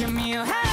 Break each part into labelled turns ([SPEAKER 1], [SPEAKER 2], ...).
[SPEAKER 1] give me a hand.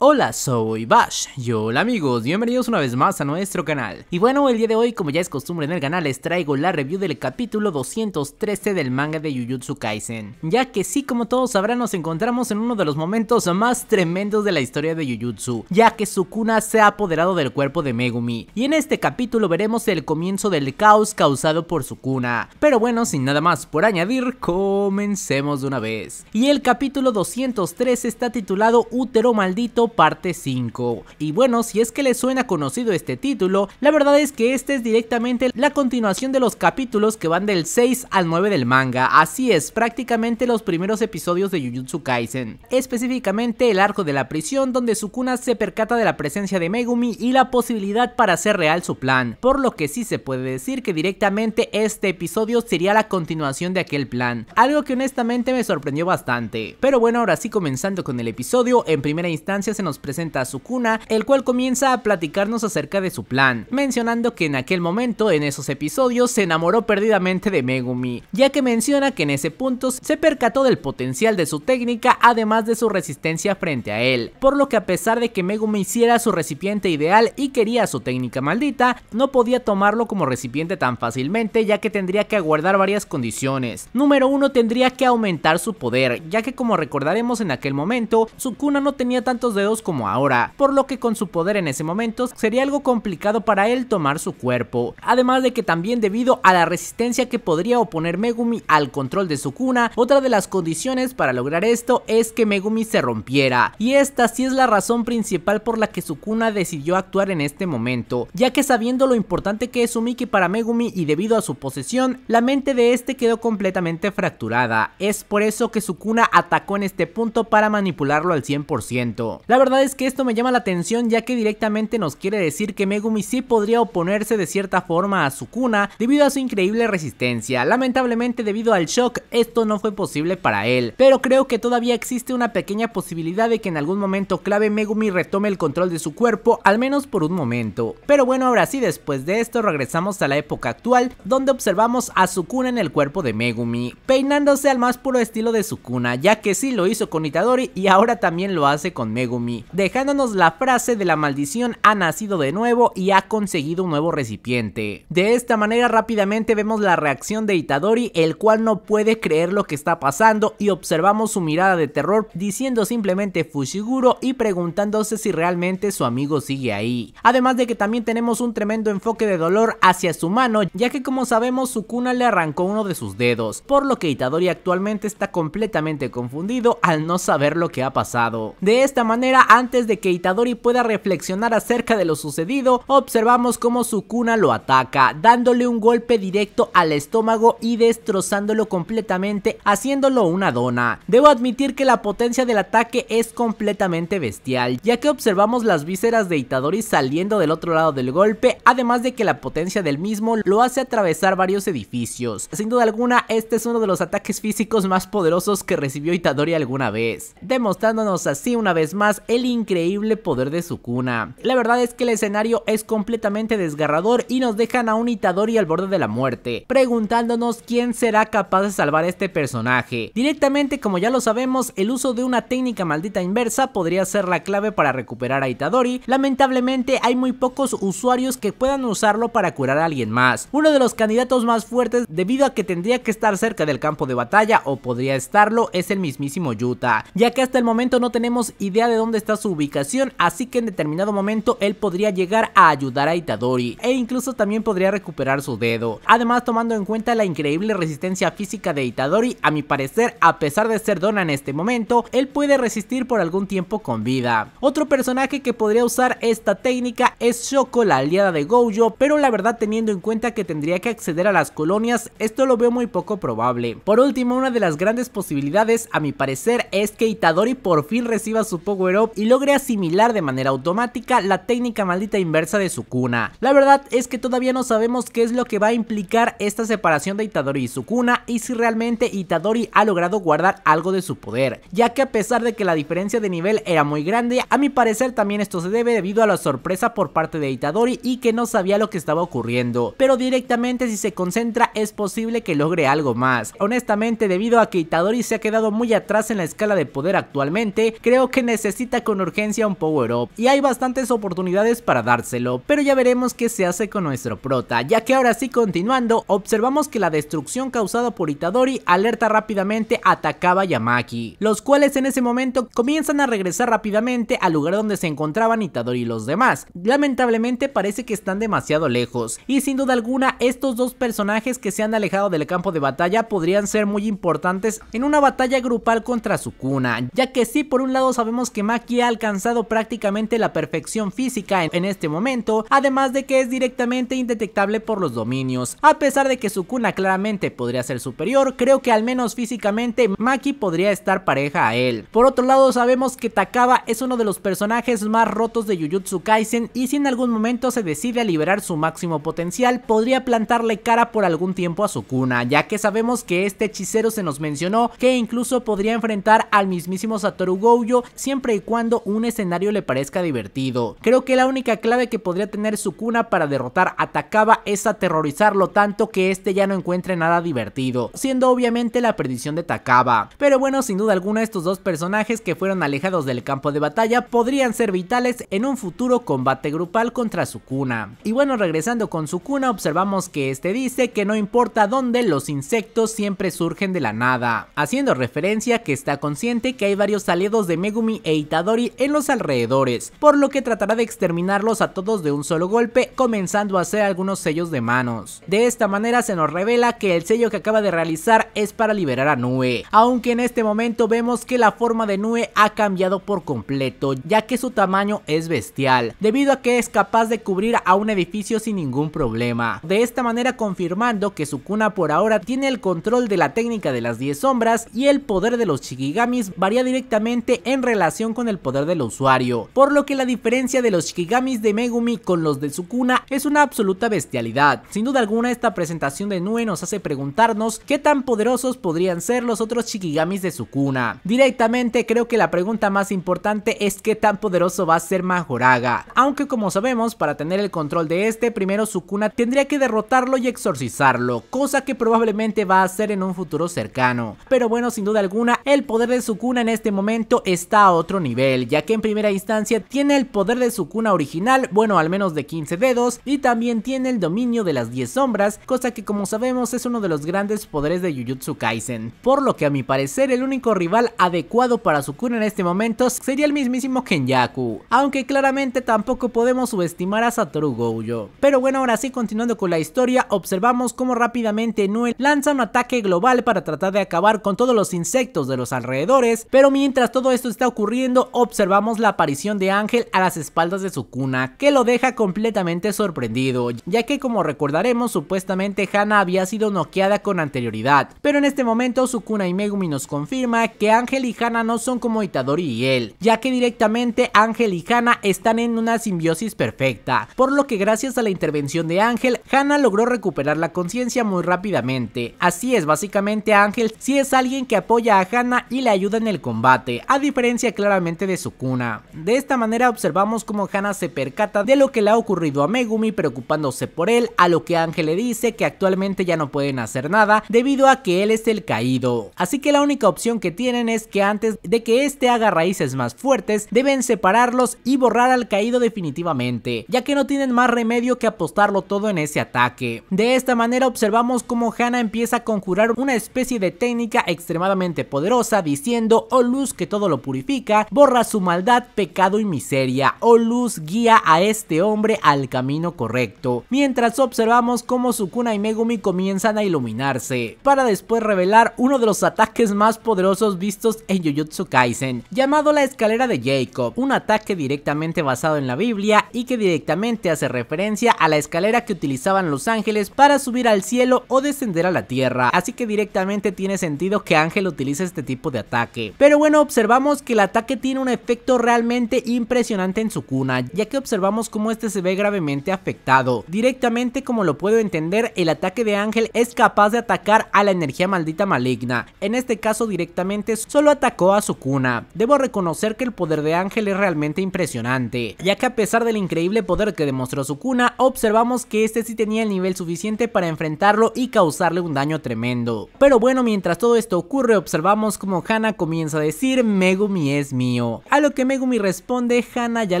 [SPEAKER 1] Hola, soy Bash. Y hola amigos, bienvenidos una vez más a nuestro canal. Y bueno, el día de hoy, como ya es costumbre en el canal, les traigo la review del capítulo 213 del manga de Jujutsu Kaisen. Ya que sí, como todos sabrán, nos encontramos en uno de los momentos más tremendos de la historia de Jujutsu, ya que Sukuna se ha apoderado del cuerpo de Megumi. Y en este capítulo veremos el comienzo del caos causado por Sukuna. Pero bueno, sin nada más por añadir, comencemos de una vez. Y el capítulo 213 está titulado Útero Maldito parte 5. Y bueno, si es que les suena conocido este título, la verdad es que este es directamente la continuación de los capítulos que van del 6 al 9 del manga, así es, prácticamente los primeros episodios de Jujutsu Kaisen, específicamente el arco de la prisión donde Sukuna se percata de la presencia de Megumi y la posibilidad para hacer real su plan, por lo que sí se puede decir que directamente este episodio sería la continuación de aquel plan, algo que honestamente me sorprendió bastante. Pero bueno, ahora sí comenzando con el episodio, en primera instancia nos presenta a Sukuna, el cual comienza a platicarnos acerca de su plan, mencionando que en aquel momento, en esos episodios, se enamoró perdidamente de Megumi, ya que menciona que en ese punto se percató del potencial de su técnica, además de su resistencia frente a él, por lo que a pesar de que Megumi hiciera su recipiente ideal y quería su técnica maldita, no podía tomarlo como recipiente tan fácilmente, ya que tendría que aguardar varias condiciones. Número uno tendría que aumentar su poder, ya que como recordaremos en aquel momento, Sukuna no tenía tantos dedos como ahora, por lo que con su poder en ese momento sería algo complicado para él tomar su cuerpo, además de que también debido a la resistencia que podría oponer Megumi al control de su cuna, otra de las condiciones para lograr esto es que Megumi se rompiera, y esta sí es la razón principal por la que Sukuna decidió actuar en este momento, ya que sabiendo lo importante que es Umiki para Megumi y debido a su posesión, la mente de este quedó completamente fracturada, es por eso que Sukuna atacó en este punto para manipularlo al 100% verdad es que esto me llama la atención ya que directamente nos quiere decir que Megumi sí podría oponerse de cierta forma a Sukuna debido a su increíble resistencia. Lamentablemente debido al shock esto no fue posible para él, pero creo que todavía existe una pequeña posibilidad de que en algún momento clave Megumi retome el control de su cuerpo, al menos por un momento. Pero bueno, ahora sí, después de esto regresamos a la época actual donde observamos a Sukuna en el cuerpo de Megumi, peinándose al más puro estilo de Sukuna, ya que sí lo hizo con Itadori y ahora también lo hace con Megumi dejándonos la frase de la maldición ha nacido de nuevo y ha conseguido un nuevo recipiente. De esta manera rápidamente vemos la reacción de Itadori, el cual no puede creer lo que está pasando y observamos su mirada de terror diciendo simplemente Fushiguro y preguntándose si realmente su amigo sigue ahí. Además de que también tenemos un tremendo enfoque de dolor hacia su mano, ya que como sabemos su cuna le arrancó uno de sus dedos, por lo que Itadori actualmente está completamente confundido al no saber lo que ha pasado. De esta manera antes de que Itadori pueda reflexionar acerca de lo sucedido, observamos cómo cuna lo ataca, dándole un golpe directo al estómago y destrozándolo completamente, haciéndolo una dona. Debo admitir que la potencia del ataque es completamente bestial, ya que observamos las vísceras de Itadori saliendo del otro lado del golpe, además de que la potencia del mismo lo hace atravesar varios edificios. Sin duda alguna, este es uno de los ataques físicos más poderosos que recibió Itadori alguna vez, demostrándonos así una vez más el increíble poder de su cuna. La verdad es que el escenario es completamente desgarrador y nos dejan a un Itadori al borde de la muerte, preguntándonos quién será capaz de salvar a este personaje. Directamente, como ya lo sabemos, el uso de una técnica maldita inversa podría ser la clave para recuperar a Itadori. Lamentablemente hay muy pocos usuarios que puedan usarlo para curar a alguien más. Uno de los candidatos más fuertes debido a que tendría que estar cerca del campo de batalla o podría estarlo es el mismísimo Yuta, ya que hasta el momento no tenemos idea de dónde dónde está su ubicación, así que en determinado momento él podría llegar a ayudar a Itadori e incluso también podría recuperar su dedo. Además, tomando en cuenta la increíble resistencia física de Itadori, a mi parecer, a pesar de ser Dona en este momento, él puede resistir por algún tiempo con vida. Otro personaje que podría usar esta técnica es Shoko, la aliada de Gojo, pero la verdad teniendo en cuenta que tendría que acceder a las colonias, esto lo veo muy poco probable. Por último, una de las grandes posibilidades, a mi parecer, es que Itadori por fin reciba su Power y logre asimilar de manera automática la técnica maldita inversa de Sukuna. La verdad es que todavía no sabemos qué es lo que va a implicar esta separación de Itadori y Sukuna y si realmente Itadori ha logrado guardar algo de su poder, ya que a pesar de que la diferencia de nivel era muy grande, a mi parecer también esto se debe debido a la sorpresa por parte de Itadori y que no sabía lo que estaba ocurriendo, pero directamente si se concentra es posible que logre algo más. Honestamente debido a que Itadori se ha quedado muy atrás en la escala de poder actualmente, creo que necesita con urgencia un power up y hay bastantes oportunidades para dárselo, pero ya veremos qué se hace con nuestro prota, ya que ahora sí continuando, observamos que la destrucción causada por Itadori alerta rápidamente a Takaba a los cuales en ese momento comienzan a regresar rápidamente al lugar donde se encontraban Itadori y los demás, lamentablemente parece que están demasiado lejos y sin duda alguna estos dos personajes que se han alejado del campo de batalla podrían ser muy importantes en una batalla grupal contra Sukuna, ya que sí por un lado sabemos que Maki Maki ha alcanzado prácticamente la perfección física en, este momento, además de que es directamente indetectable por los dominios. A pesar de que Sukuna claramente podría ser superior, creo que al menos físicamente Maki podría estar pareja a él. Por otro lado sabemos que Takaba es uno de los personajes más rotos de Jujutsu Kaisen y si en algún momento se decide a liberar su máximo potencial podría plantarle cara por algún tiempo a Sukuna, ya que sabemos que este hechicero se nos mencionó que incluso podría enfrentar al mismísimo Satoru Gojo siempre y cuando un escenario le parezca divertido. Creo que la única clave que podría tener Sukuna para derrotar a Takaba es aterrorizarlo tanto que este ya no encuentre nada divertido, siendo obviamente la perdición de Takaba. Pero bueno, sin duda alguna estos dos personajes que fueron alejados del campo de batalla podrían ser vitales en un futuro combate grupal contra Sukuna. Y bueno, regresando con Sukuna observamos que este dice que no importa dónde los insectos siempre surgen de la nada, haciendo referencia que está consciente que hay varios aliados de Megumi e Dori en los alrededores, por lo que tratará de exterminarlos a todos de un solo golpe, comenzando a hacer algunos sellos de manos. De esta manera se nos revela que el sello que acaba de realizar es para liberar a Nue, aunque en este momento vemos que la forma de Nue ha cambiado por completo, ya que su tamaño es bestial, debido a que es capaz de cubrir a un edificio sin ningún problema. De esta manera confirmando que Sukuna por ahora tiene el control de la técnica de las 10 sombras y el poder de los Shigigamis varía directamente en relación con el poder del usuario, por lo que la diferencia de los Shikigamis de Megumi con los de Sukuna es una absoluta bestialidad. Sin duda alguna esta presentación de Nue nos hace preguntarnos qué tan poderosos podrían ser los otros Shikigamis de Sukuna. Directamente creo que la pregunta más importante es qué tan poderoso va a ser Majoraga, aunque como sabemos para tener el control de este primero Sukuna tendría que derrotarlo y exorcizarlo, cosa que probablemente va a hacer en un futuro cercano. Pero bueno sin duda alguna el poder de Sukuna en este momento está a otro nivel ya que en primera instancia tiene el poder de su cuna original, bueno al menos de 15 dedos, y también tiene el dominio de las 10 sombras, cosa que como sabemos es uno de los grandes poderes de Jujutsu Kaisen, por lo que a mi parecer el único rival adecuado para su cuna en este momento sería el mismísimo Kenyaku, aunque claramente tampoco podemos subestimar a Satoru Gojo. Pero bueno, ahora sí, continuando con la historia, observamos cómo rápidamente Noel lanza un ataque global para tratar de acabar con todos los insectos de los alrededores, pero mientras todo esto está ocurriendo, observamos la aparición de Ángel a las espaldas de su cuna, que lo deja completamente sorprendido, ya que como recordaremos supuestamente Hana había sido noqueada con anterioridad, pero en este momento Sukuna y Megumi nos confirma que Ángel y Hana no son como Itadori y él, ya que directamente Ángel y Hana están en una simbiosis perfecta, por lo que gracias a la intervención de Ángel, Hana logró recuperar la conciencia muy rápidamente, así es básicamente Ángel si es alguien que apoya a Hannah y le ayuda en el combate, a diferencia claramente de su cuna. De esta manera observamos como Hana se percata de lo que le ha ocurrido a Megumi preocupándose por él, a lo que Ángel le dice que actualmente ya no pueden hacer nada debido a que él es el caído. Así que la única opción que tienen es que antes de que este haga raíces más fuertes, deben separarlos y borrar al caído definitivamente, ya que no tienen más remedio que apostarlo todo en ese ataque. De esta manera observamos como Hana empieza a conjurar una especie de técnica extremadamente poderosa diciendo, oh luz que todo lo purifica, borra su maldad, pecado y miseria. O oh luz guía a este hombre al camino correcto, mientras observamos cómo Sukuna y Megumi comienzan a iluminarse, para después revelar uno de los ataques más poderosos vistos en Jujutsu Kaisen, llamado la escalera de Jacob, un ataque directamente basado en la Biblia y que directamente hace referencia a la escalera que utilizaban los ángeles para subir al cielo o descender a la tierra, así que directamente tiene sentido que Ángel utilice este tipo de ataque. Pero bueno, observamos que el ataque tiene un efecto realmente impresionante en su cuna, ya que observamos cómo este se ve gravemente afectado. Directamente como lo puedo entender, el ataque de Ángel es capaz de atacar a la energía maldita maligna, en este caso directamente solo atacó a su cuna. Debo reconocer que el poder de Ángel es realmente impresionante, ya que a pesar del increíble poder que demostró su cuna, observamos que este sí tenía el nivel suficiente para enfrentarlo y causarle un daño tremendo. Pero bueno, mientras todo esto ocurre, observamos como Hannah comienza a decir Megumi es mío a lo que Megumi responde, Hana ya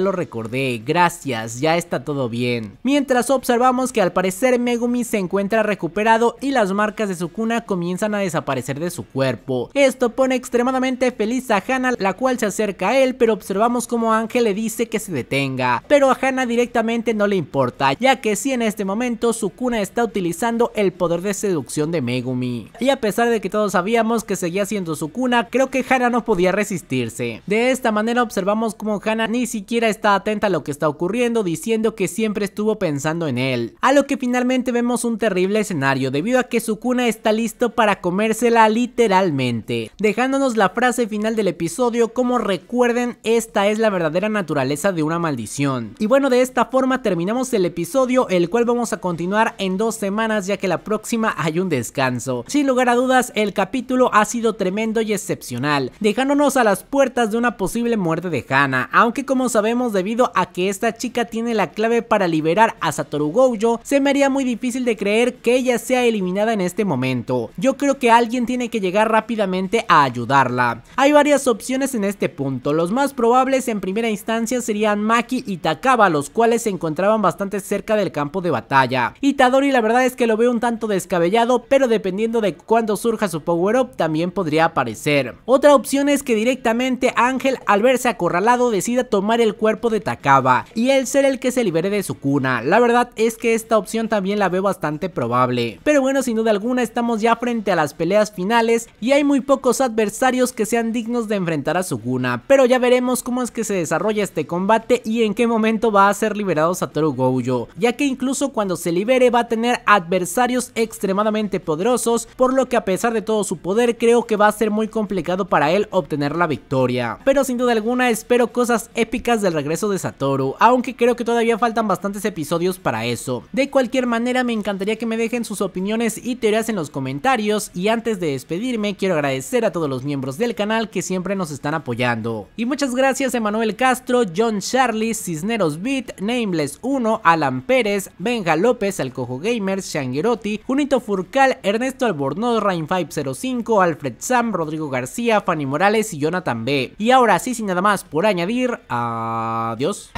[SPEAKER 1] lo recordé, gracias, ya está todo bien. Mientras observamos que al parecer Megumi se encuentra recuperado y las marcas de su cuna comienzan a desaparecer de su cuerpo. Esto pone extremadamente feliz a Hana, la cual se acerca a él, pero observamos como Ángel le dice que se detenga. Pero a Hana directamente no le importa, ya que si sí, en este momento su cuna está utilizando el poder de seducción de Megumi. Y a pesar de que todos sabíamos que seguía siendo su cuna, creo que Hana no podía resistirse. De de esta manera observamos como Hannah ni siquiera está atenta a lo que está ocurriendo, diciendo que siempre estuvo pensando en él. A lo que finalmente vemos un terrible escenario, debido a que su cuna está listo para comérsela literalmente, dejándonos la frase final del episodio como recuerden esta es la verdadera naturaleza de una maldición. Y bueno, de esta forma terminamos el episodio, el cual vamos a continuar en dos semanas ya que la próxima hay un descanso. Sin lugar a dudas, el capítulo ha sido tremendo y excepcional, dejándonos a las puertas de una posible muerte de Hana, aunque como sabemos debido a que esta chica tiene la clave para liberar a Satoru Gojo, se me haría muy difícil de creer que ella sea eliminada en este momento. Yo creo que alguien tiene que llegar rápidamente a ayudarla. Hay varias opciones en este punto, los más probables en primera instancia serían Maki y Takaba, los cuales se encontraban bastante cerca del campo de batalla. Itadori la verdad es que lo veo un tanto descabellado, pero dependiendo de cuándo surja su power-up también podría aparecer. Otra opción es que directamente Ángel al verse acorralado decide tomar el cuerpo de Takaba y él ser el que se libere de su cuna. La verdad es que esta opción también la veo bastante probable. Pero bueno, sin duda alguna estamos ya frente a las peleas finales y hay muy pocos adversarios que sean dignos de enfrentar a su cuna. Pero ya veremos cómo es que se desarrolla este combate y en qué momento va a ser liberado Satoru Gojo. Ya que incluso cuando se libere va a tener adversarios extremadamente poderosos por lo que a pesar de todo su poder creo que va a ser muy complicado para él obtener la victoria. Pero sin duda alguna espero cosas épicas del regreso de Satoru, aunque creo que todavía faltan bastantes episodios para eso. De cualquier manera me encantaría que me dejen sus opiniones y teorías en los comentarios y antes de despedirme quiero agradecer a todos los miembros del canal que siempre nos están apoyando. Y muchas gracias Emanuel Castro, John Charlie, Cisneros Beat, Nameless 1, Alan Pérez, Benja López, Alcojo Gamers, Shangerotti, Junito Furcal, Ernesto Albornoz, Rain505, Alfred Sam, Rodrigo García, Fanny Morales y Jonathan B. Y ahora sí, sin nada más por añadir, adiós.